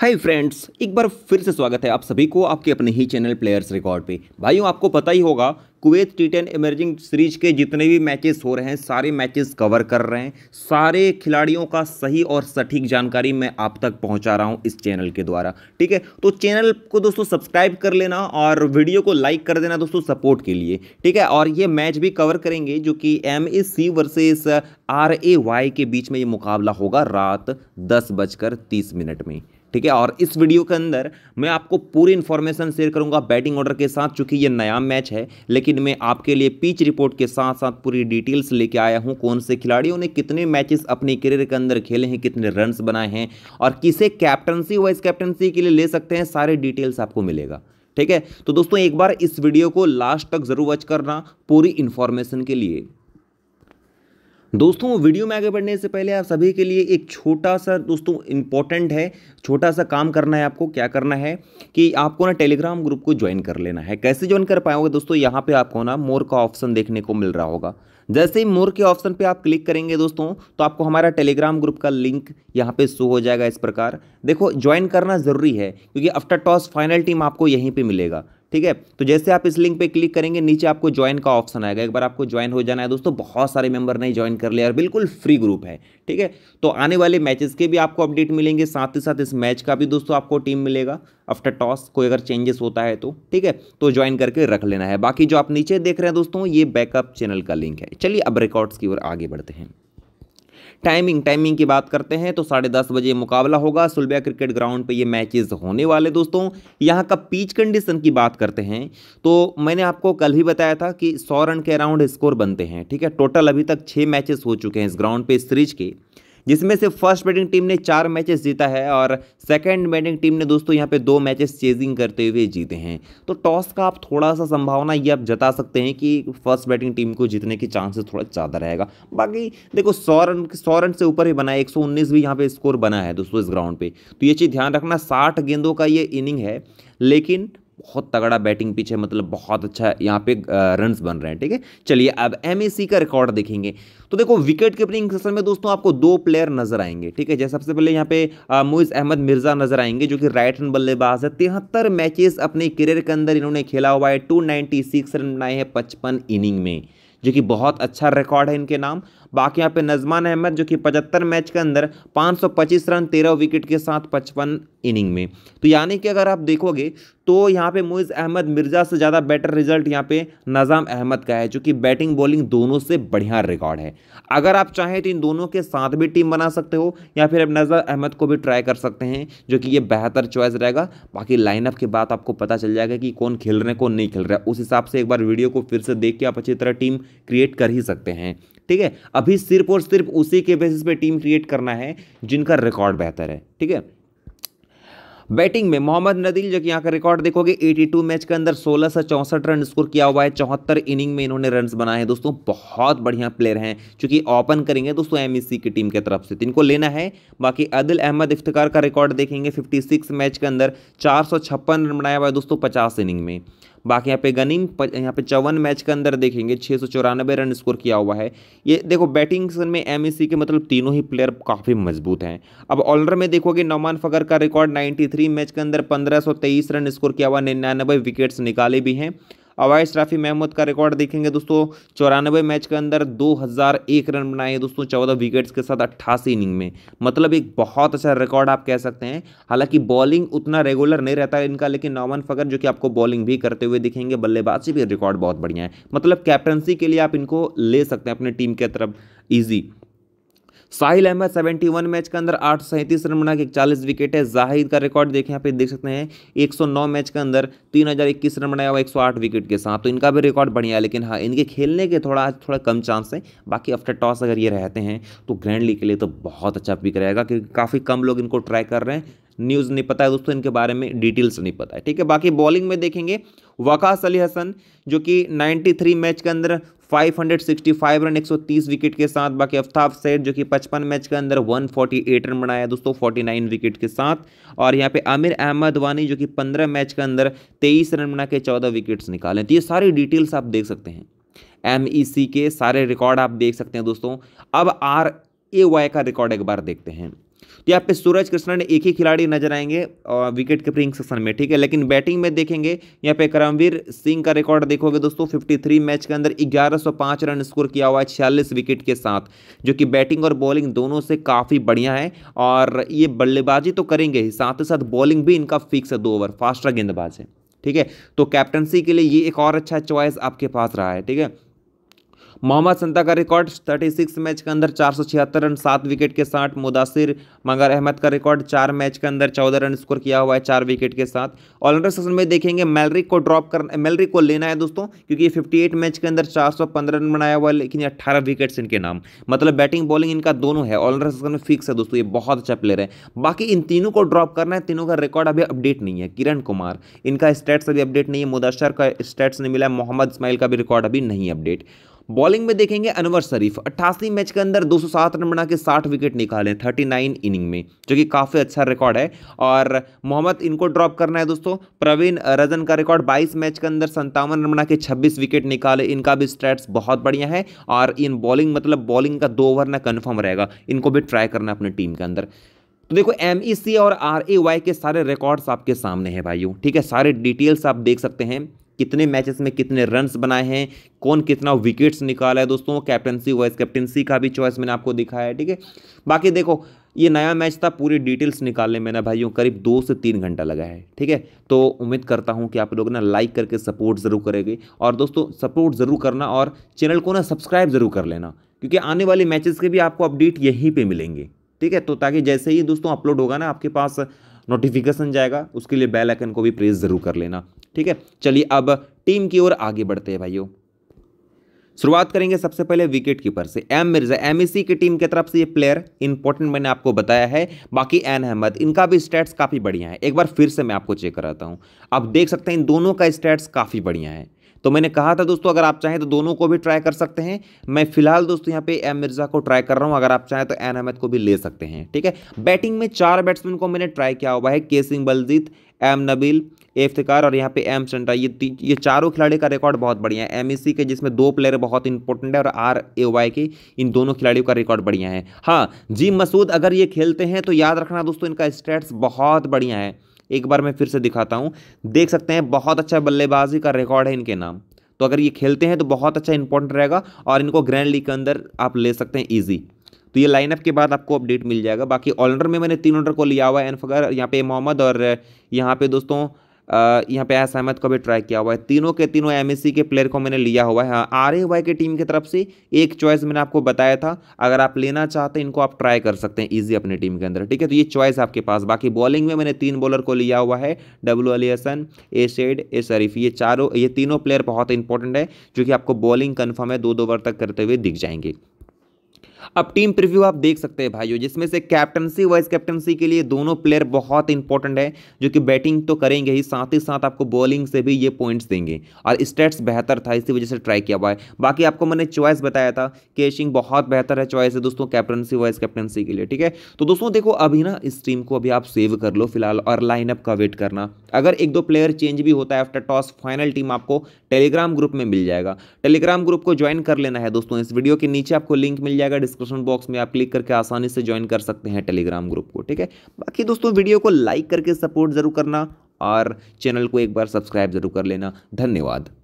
hi friends एक बार फिर से स्वागत है आप सभी को आपके अपने ही चैनल प्लेयर्स रिकॉर्ड पे भाइयों आपको पता ही होगा Kuwait T ten emerging series के जितने भी मैचेस हो रहे हैं सारे मैचेस कवर कर रहे हैं सारे खिलाड़ियों का सही और सटीक जानकारी मैं आप तक पहुंचा रहा हूं इस चैनल के द्वारा ठीक है तो चैनल को दोस्तों सब्सक्राइब कर लेना और वीडियो को लाइक कर देना दोस्तों सपोर्ट के लिए ठीक है और ये मैच भी कवर करेंगे जो कि M A C versus R A Y के बीच में ये मुकाबला होगा रात दस बजकर तीस मिनट में ठीक है और इस वीडियो के अंदर मैं आपको पूरी इन्फॉर्मेशन शेयर करूंगा बैटिंग ऑर्डर के साथ चूंकि ये नया मैच है लेकिन मैं आपके लिए पिच रिपोर्ट के साथ साथ पूरी डिटेल्स लेके आया हूं कौन से खिलाड़ियों ने कितने मैचेस अपने करियर के अंदर खेले हैं कितने रन्स बनाए हैं और किसे कैप्टनसी वाइस कैप्टनसी के लिए ले सकते हैं सारे डिटेल्स आपको मिलेगा ठीक है तो दोस्तों एक बार इस वीडियो को लास्ट तक जरूर वॉच करना पूरी इन्फॉर्मेशन के लिए दोस्तों वीडियो में आगे बढ़ने से पहले आप सभी के लिए एक छोटा सा दोस्तों इम्पोर्टेंट है छोटा सा काम करना है आपको क्या करना है कि आपको ना टेलीग्राम ग्रुप को ज्वाइन कर लेना है कैसे ज्वाइन कर पाओगे दोस्तों यहाँ पे आपको ना मोर का ऑप्शन देखने को मिल रहा होगा जैसे ही मोर के ऑप्शन पे आप क्लिक करेंगे दोस्तों तो आपको हमारा टेलीग्राम ग्रुप का लिंक यहाँ पे शो हो जाएगा इस प्रकार देखो ज्वाइन करना ज़रूरी है क्योंकि आफ्टर टॉस फाइनल टीम आपको यहीं पे मिलेगा ठीक है तो जैसे आप इस लिंक पे क्लिक करेंगे नीचे आपको ज्वाइन का ऑप्शन आएगा एक बार आपको ज्वाइन हो जाना है दोस्तों बहुत सारे मेंबर ने ज्वाइन कर लिया और बिल्कुल फ्री ग्रुप है ठीक है तो आने वाले मैचेस के भी आपको अपडेट मिलेंगे साथ ही साथ इस मैच का भी दोस्तों आपको टीम मिलेगा आफ्टर टॉस कोई अगर चेंजेस होता है तो ठीक है तो ज्वाइन करके रख लेना है बाकी जो आप नीचे देख रहे हैं दोस्तों ये बैकअप चैनल का लिंक है चलिए अब रिकॉर्ड्स की ओर आगे बढ़ते हैं टाइमिंग टाइमिंग की बात करते हैं तो साढ़े दस बजे मुकाबला होगा सुलबिया क्रिकेट ग्राउंड पर ये मैचेस होने वाले दोस्तों यहाँ का पीच कंडीशन की बात करते हैं तो मैंने आपको कल ही बताया था कि सौ रन के अराउंड स्कोर बनते हैं ठीक है टोटल अभी तक छः मैचेस हो चुके हैं इस ग्राउंड इस सीरीज के जिसमें से फर्स्ट बैटिंग टीम ने चार मैचेस जीता है और सेकेंड बैटिंग टीम ने दोस्तों यहाँ पे दो मैचेस चेजिंग करते हुए जीते हैं तो टॉस का आप थोड़ा सा संभावना ये आप जता सकते हैं कि फर्स्ट बैटिंग टीम को जीतने के चांसेस थोड़ा ज़्यादा रहेगा बाकी देखो सौ रन सौ रन से ऊपर ही बना है एक भी यहाँ पे स्कोर बना है दोस्तों इस ग्राउंड पर तो ये चीज़ ध्यान रखना साठ गेंदों का ये इनिंग है लेकिन बहुत तगड़ा बैटिंग पिच है मतलब बहुत अच्छा यहाँ पे रन बन रहे हैं ठीक है चलिए अब एम का रिकॉर्ड देखेंगे तो देखो विकेट कीपरिंग सेशन में दोस्तों आपको दो प्लेयर नजर आएंगे ठीक है जैसे सबसे पहले यहाँ पे मुइज अहमद मिर्जा नजर आएंगे जो कि राइट हैंड बल्लेबाज है तिहत्तर मैचेस अपने करियर के अंदर इन्होंने खेला हुआ है टू रन बनाए हैं पचपन इनिंग में जो कि बहुत अच्छा रिकॉर्ड है इनके नाम बाकी यहाँ पे नजमान अहमद जो कि पचहत्तर मैच के अंदर 525 रन 13 विकेट के साथ 55 इनिंग में तो यानी कि अगर आप देखोगे तो यहाँ पे मुइज़ अहमद मिर्ज़ा से ज़्यादा बेटर रिजल्ट यहाँ पे नज़ाम अहमद का है जो कि बैटिंग बॉलिंग दोनों से बढ़िया रिकॉर्ड है अगर आप चाहें तो इन दोनों के साथ भी टीम बना सकते हो या फिर आप नज़ाम अहमद को भी ट्राई कर सकते हैं जो कि ये बेहतर चॉइस रहेगा बाकी लाइनअप के बाद आपको पता चल जाएगा कि कौन खेल रहे हैं कौन नहीं खेल रहा है उस हिसाब से एक बार वीडियो को फिर से देख के आप अच्छी तरह टीम क्रिएट कर ही सकते हैं ठीक है अभी सिर्फ और सिर्फ उसी के बेसिस पे टीम क्रिएट करना है जिनका रिकॉर्ड बेहतर है ठीक है बैटिंग में मोहम्मद नदील जो कि यहाँ का रिकॉर्ड देखोगे 82 मैच के अंदर 16 से चौंसठ रन स्कोर किया हुआ है चौहत्तर इनिंग में इन्होंने रन बनाए हैं दोस्तों बहुत बढ़िया प्लेयर हैं चूंकि ओपन करेंगे दोस्तों एम e की टीम के तरफ से तो इनको लेना है बाकी अदिल अहमद इफ्तार का रिकॉर्ड देखेंगे फिफ्टी मैच के अंदर चार रन बनाया हुआ है दोस्तों पचास इनिंग में बाकी यहाँ पे गनिंग यहाँ पे चौवन मैच के अंदर देखेंगे छः सौ चौरानबे रन स्कोर किया हुआ है ये देखो बैटिंग में एम e के मतलब तीनों ही प्लेयर काफ़ी मजबूत हैं अब ऑलराउंडर में देखोगे नौमान फगर का रिकॉर्ड नाइन्टी मैच के अंदर पंद्रह रन स्कोर किया हुआ निन्यानबे विकेट्स निकाले भी हैं अवैस राफी महमूद का रिकॉर्ड देखेंगे दोस्तों चौरानवे मैच के अंदर दो रन बनाए दोस्तों चौदह विकेट्स के साथ अट्ठासी इनिंग में मतलब एक बहुत अच्छा रिकॉर्ड आप कह सकते हैं हालांकि बॉलिंग उतना रेगुलर नहीं रहता है इनका लेकिन नॉमन फकर जो कि आपको बॉलिंग भी करते हुए दिखेंगे बल्लेबाजी भी रिकॉर्ड बहुत बढ़िया है मतलब कैप्टनसी के लिए आप इनको ले सकते हैं अपनी टीम के तरफ ईजी साहिल अहमद 71 मैच के अंदर आठ रन बना के इकचालीस विकेट है जाहिद का रिकॉर्ड देखें यहाँ पे देख सकते हैं 109 मैच के अंदर 3021 रन बनाया हुआ 108 विकेट के साथ तो इनका भी रिकॉर्ड बढ़िया है लेकिन हाँ इनके खेलने के थोड़ा आज थोड़ा कम चांस है बाकी आफ्टर टॉस अगर ये रहते हैं तो ग्रैंड लीग के लिए तो बहुत अच्छा पिक रहेगा क्योंकि काफ़ी कम लोग इनको ट्राई कर रहे हैं न्यूज़ नहीं पता है दोस्तों इनके बारे में डिटेल्स नहीं पता है ठीक है बाकी बॉलिंग में देखेंगे वकास अली हसन जो कि 93 मैच के अंदर 565 रन 130 विकेट के साथ बाकी अफ्ताब सैद जो कि 55 मैच के अंदर 148 रन बनाया दोस्तों 49 विकेट के साथ और यहाँ पे आमिर अहमद वानी जो कि 15 मैच के अंदर 23 रन बना के 14 विकेट्स निकाले तो ये सारी डिटेल्स आप देख सकते हैं एम e के सारे रिकॉर्ड आप देख सकते हैं दोस्तों अब आर ए वाई का रिकॉर्ड एक बार देखते हैं यहाँ पे सूरज कृष्णन एक ही खिलाड़ी नजर आएंगे और विकेट कीपरिंग सेक्शन में ठीक है लेकिन बैटिंग में देखेंगे यहाँ पे करमवीर सिंह का रिकॉर्ड देखोगे दोस्तों 53 मैच के अंदर 1105 रन स्कोर किया हुआ है छियालीस विकेट के साथ जो कि बैटिंग और बॉलिंग दोनों से काफ़ी बढ़िया है और ये बल्लेबाजी तो करेंगे ही साथ ही साथ बॉलिंग भी इनका फिक्स है दो ओवर फास्टर गेंदबाज है ठीक है तो कैप्टनसी के लिए ये एक और अच्छा चॉइस आपके पास रहा है ठीक है मोहम्मद संता का रिकॉर्ड 36 मैच के अंदर चार रन सात विकेट के साथ मुदासिर मंगर अहमद का रिकॉर्ड चार मैच के अंदर चौदह रन स्कोर किया हुआ है चार विकेट के साथ ऑलराउंडर सेशन में देखेंगे मेलरिक को ड्रॉप कर मेलरिक को लेना है दोस्तों क्योंकि फिफ्टी मैच के अंदर चार रन बनाया हुआ है लेकिन अट्ठारह विकेट्स इनके नाम मतलब बैटिंग बॉलिंग इनका दोनों है ऑलराउंडर सेशन में फिक्स है दोस्तों ये बहुत अच्छा प्लेयर है बाकी इन तीनों को ड्रॉप करना है तीनों का रिकॉर्ड अभी अपडेट नहीं है किरण कुमार इनका स्टेट्स अभी अपडेट नहीं है मुदाशर का स्टेट्स नहीं मिला है मोहम्मद इस्माइल का भी रिकॉर्ड अभी नहीं अपडेट बॉलिंग में देखेंगे अनवर शरीफ अट्ठासी मैच के अंदर 207 रन बना के 60 विकेट निकाले 39 इनिंग में जो कि काफ़ी अच्छा रिकॉर्ड है और मोहम्मद इनको ड्रॉप करना है दोस्तों प्रवीण रजन का रिकॉर्ड 22 मैच के अंदर संतावन रन बना के 26 विकेट निकाले इनका भी स्ट्रेट्स बहुत बढ़िया है और इन बॉलिंग मतलब बॉलिंग का दो ओवर ना कन्फर्म रहेगा इनको भी ट्राई करना अपनी टीम के अंदर तो देखो एम e और आर के सारे रिकॉर्ड्स आपके सामने हैं भाइयों ठीक है सारे डिटेल्स आप देख सकते हैं कितने मैचेस में कितने रन्स बनाए हैं कौन कितना विकेट्स निकाला है दोस्तों कैप्टनसी वाइस कैप्टनसी का भी चॉइस मैंने आपको दिखाया है ठीक है बाकी देखो ये नया मैच था पूरी डिटेल्स निकालने में ना भाइयों करीब दो से तीन घंटा लगा है ठीक है तो उम्मीद करता हूँ कि आप लोग ना लाइक करके सपोर्ट ज़रूर करेंगे और दोस्तों सपोर्ट ज़रूर करना और चैनल को ना सब्सक्राइब ज़रूर कर लेना क्योंकि आने वाले मैचेस के भी आपको अपडेट यहीं पर मिलेंगे ठीक है तो ताकि जैसे ही दोस्तों अपलोड होगा ना आपके पास नोटिफिकेशन जाएगा उसके लिए बेल आइकन को भी प्रेस ज़रूर कर लेना ठीक है चलिए अब टीम की ओर आगे बढ़ते हैं भाइयों शुरुआत करेंगे सबसे पहले विकेट कीपर से एम मिर्जा एम e की टीम की तरफ से ये प्लेयर इंपॉर्टेंट मैंने आपको बताया है बाकी एन अहमद इनका भी स्टैट्स काफ़ी बढ़िया है एक बार फिर से मैं आपको चेक कराता हूँ आप देख सकते हैं इन दोनों का स्टैट्स काफ़ी बढ़िया है तो मैंने कहा था दोस्तों अगर आप चाहें तो दोनों को भी ट्राई कर सकते हैं मैं फिलहाल दोस्तों यहाँ पे एम मिर्जा को ट्राई कर रहा हूँ अगर आप चाहें तो एन अहमद को भी ले सकते हैं ठीक है बैटिंग में चार बैट्समैन को मैंने ट्राई किया हुआ है के सिंह बलजीत एम नबील एफ्तिकार और यहाँ पे एम चंडा ये ये चारों खिलाड़ी का रिकॉर्ड बहुत बढ़िया है एम e के जिसमें दो प्लेयर बहुत इंपॉर्टेंट है और आर ए वाई के इन दोनों खिलाड़ियों का रिकॉर्ड बढ़िया है हाँ जी मसूद अगर ये खेलते हैं तो याद रखना दोस्तों इनका स्टेट्स बहुत बढ़िया है एक बार मैं फिर से दिखाता हूँ देख सकते हैं बहुत अच्छा बल्लेबाजी का रिकॉर्ड है इनके नाम तो अगर ये खेलते हैं तो बहुत अच्छा इंपॉर्टेंट रहेगा और इनको ग्रैंड लीग के अंदर आप ले सकते हैं ईजी तो ये लाइनअप के बाद आपको अपडेट मिल जाएगा बाकी ऑलराउंडर में मैंने तीन ऑर्डर को लिया हुआ है एनफगर यहाँ पे मोहम्मद और यहाँ पे दोस्तों यहाँ पे एस अहमद को भी ट्राई किया हुआ है तीनों के तीनों एम के प्लेयर को मैंने लिया हुआ है आर ए वाई की टीम की तरफ से एक चॉइस मैंने आपको बताया था अगर आप लेना चाहते हैं इनको आप ट्राई कर सकते हैं ईजी अपनी टीम के अंदर ठीक है तो ये चॉइस आपके पास बाकी बॉलिंग में मैंने तीन बॉलर को लिया हुआ है डब्ल्यू अली हसन ए शेड ए शरीफ ये चारों ये तीनों प्लेयर बहुत इंपॉर्टेंट है जो कि आपको बॉलिंग कन्फर्म है दो दो ओवर तक करते हुए दिख जाएंगे अब टीम प्रिव्यू आप देख सकते हैं भाइयों जिसमें से कैप्टनसी वाइस कैप्टनसी के लिए दोनों प्लेयर बहुत इंपॉर्टेंट है जो कि बैटिंग तो करेंगे ही साथ ही साथ आपको बॉलिंग से भी ये पॉइंट्स देंगे और स्टेट्स बेहतर था इसी वजह से ट्राई किया हुआ है बाकी आपको मैंने चॉइस बताया था केशिंग बहुत बेहतर है चॉइस है दोस्तों कैप्टनसी वाइस कैप्टनसी के लिए ठीक है तो दोस्तों देखो अभी ना इस टीम को अभी आप सेव कर लो फिलहाल और लाइनअप का वेट करना अगर एक दो प्लेयर चेंज भी होता है आफ्टर टॉस फाइनल टीम आपको टेलीग्राम ग्रुप में मिल जाएगा टेलीग्राम ग्रुप को ज्वाइन कर लेना है दोस्तों इस वीडियो के नीचे आपको लिंक मिल जाएगा डिस्क्रिप डिस्क्रिप्शन बॉक्स में आप क्लिक करके आसानी से ज्वाइन कर सकते हैं टेलीग्राम ग्रुप को ठीक है बाकी दोस्तों वीडियो को लाइक करके सपोर्ट ज़रूर करना और चैनल को एक बार सब्सक्राइब ज़रूर कर लेना धन्यवाद